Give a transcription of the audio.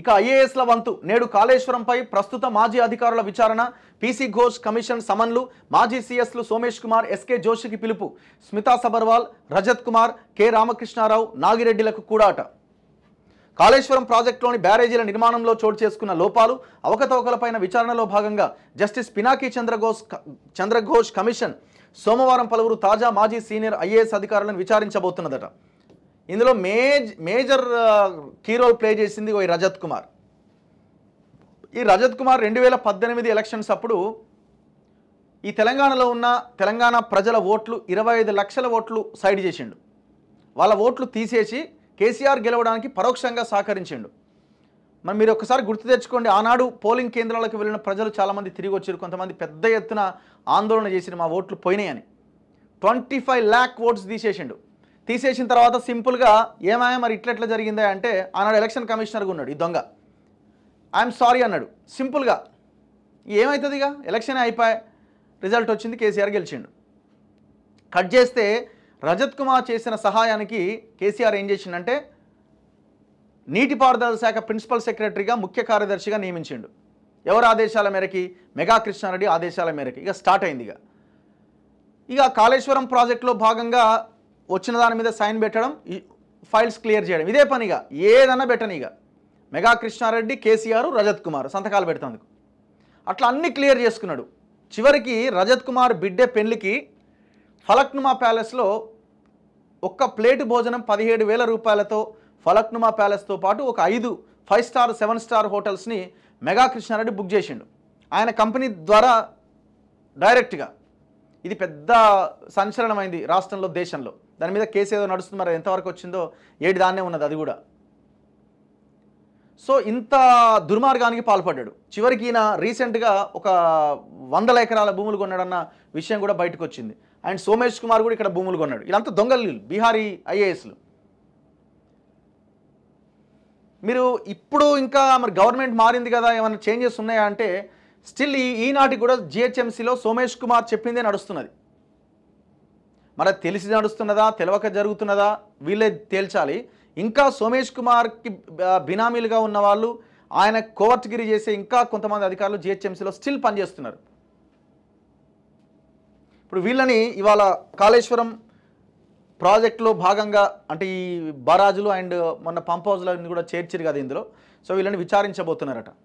ఇక ఐఏఎస్ల వంతు నేడు కాళేశ్వరంపై ప్రస్తుత మాజీ అధికారుల విచారణ పీసీ ఘోష్ కమిషన్ సమన్లు మాజీ సీఎస్లు సోమేష్ కుమార్ ఎస్కే జోషికి పిలుపు స్మితా సబర్వాల్ రజత్ కుమార్ కె రామకృష్ణారావు నాగిరెడ్డిలకు కూడాట కాళేశ్వరం ప్రాజెక్టులోని బ్యారేజీల నిర్మాణంలో చోటు చేసుకున్న లోపాలు అవకతవకలపైన విచారణలో భాగంగా జస్టిస్ పినాకీ చంద్రఘోష్ చంద్రఘోష్ కమిషన్ సోమవారం పలువురు తాజా మాజీ సీనియర్ ఐఏఎస్ అధికారులను విచారించబోతున్నదట ఇందులో మేజ్ మేజర్ కీ రోల్ ప్లే చేసింది ఈ రజత్ కుమార్ ఈ రజత్ కుమార్ రెండు వేల పద్దెనిమిది ఎలక్షన్స్ అప్పుడు ఈ తెలంగాణలో ఉన్న తెలంగాణ ప్రజల ఓట్లు ఇరవై ఐదు లక్షల ఓట్లు సైడ్ చేసిండు వాళ్ళ ఓట్లు తీసేసి కేసీఆర్ గెలవడానికి పరోక్షంగా సహకరించిండు మరి మీరు ఒకసారి గుర్తు తెచ్చుకోండి ఆనాడు పోలింగ్ కేంద్రాలకు వెళ్ళిన ప్రజలు చాలామంది తిరిగి వచ్చారు కొంతమంది పెద్ద ఎత్తున ఆందోళన చేసిన మా ఓట్లు పోయినాయని ట్వంటీ ఫైవ్ ల్యాక్ ఓట్స్ తీసేసిండు తీసేసిన తర్వాత సింపుల్గా ఏమాయా మరి ఇట్లా జరిగిందా అంటే ఆనాడు ఎలక్షన్ కమిషనర్గా ఉన్నాడు ఈ దొంగ ఐఎమ్ సారీ అన్నాడు సింపుల్గా ఏమవుతుంది ఇక ఎలక్షన్ అయిపోయి రిజల్ట్ వచ్చింది కేసీఆర్ గెలిచిండు కట్ చేస్తే రజత్ కుమార్ చేసిన సహాయానికి కేసీఆర్ ఏం చేసిండంటే నీటిపారుదల శాఖ ప్రిన్సిపల్ సెక్రటరీగా ముఖ్య కార్యదర్శిగా నియమించిండు ఎవరి ఆదేశాల మేరకి మెగా కృష్ణారెడ్డి ఆదేశాల మేరకి ఇక స్టార్ట్ అయింది ఇక ఇక కాళేశ్వరం ప్రాజెక్టులో భాగంగా వచ్చిన దాని మీద సైన్ పెట్టడం ఫైల్స్ క్లియర్ చేయడం ఇదే పనిగా ఏదన్నా పెట్టని ఇక మెగా కృష్ణారెడ్డి కేసీఆర్ రజత్ కుమార్ సంతకాలు పెడుతందుకు అట్లా అన్నీ క్లియర్ చేసుకున్నాడు చివరికి రజత్ కుమార్ బిడ్డే పెళ్లికి ఫలక్నుమా ప్యాలెస్లో ఒక్క ప్లేటు భోజనం పదిహేడు వేల రూపాయలతో ఫలక్నుమా ప్యాలెస్తో పాటు ఒక ఐదు ఫైవ్ స్టార్ సెవెన్ స్టార్ హోటల్స్ని మెగా కృష్ణారెడ్డి బుక్ చేసిండు ఆయన కంపెనీ ద్వారా డైరెక్ట్గా ఇది పెద్ద సంచలనమైంది రాష్ట్రంలో దేశంలో దాని మీద కేసు ఏదో నడుస్తుంది మరి ఎంతవరకు వచ్చిందో ఏడు దాన్నే ఉన్నది అది కూడా సో ఇంత దుర్మార్గానికి పాల్పడ్డాడు చివరికి ఈయన రీసెంట్గా ఒక వందల ఎకరాల భూములు కొన్నాడన్న విషయం కూడా బయటకు వచ్చింది అండ్ సోమేష్ కుమార్ కూడా ఇక్కడ భూములు కొన్నాడు ఇలాంతా దొంగలు బీహారీ ఐఏఎస్లు మీరు ఇప్పుడు ఇంకా మరి గవర్నమెంట్ మారింది కదా ఏమైనా చేంజెస్ ఉన్నాయా అంటే స్టిల్ ఈ ఈనాటి కూడా జిహెచ్ఎంసీలో సోమేష్ కుమార్ చెప్పిందే నడుస్తున్నది మరి తెలిసి నడుస్తున్నదా తెలవక జరుగుతున్నదా వీళ్ళే తేల్చాలి ఇంకా సోమేష్ కుమార్కి బినామీలుగా ఉన్న వాళ్ళు ఆయన కోవర్ట్గిరి చేసే ఇంకా కొంతమంది అధికారులు జిహెచ్ఎంసీలో స్టిల్ పనిచేస్తున్నారు ఇప్పుడు వీళ్ళని ఇవాళ కాళేశ్వరం ప్రాజెక్టులో భాగంగా అంటే ఈ బరాజులు అండ్ మొన్న పంప్ హౌజ్లన్నీ కూడా చేర్చిరు కదా ఇందులో సో వీళ్ళని విచారించబోతున్నారట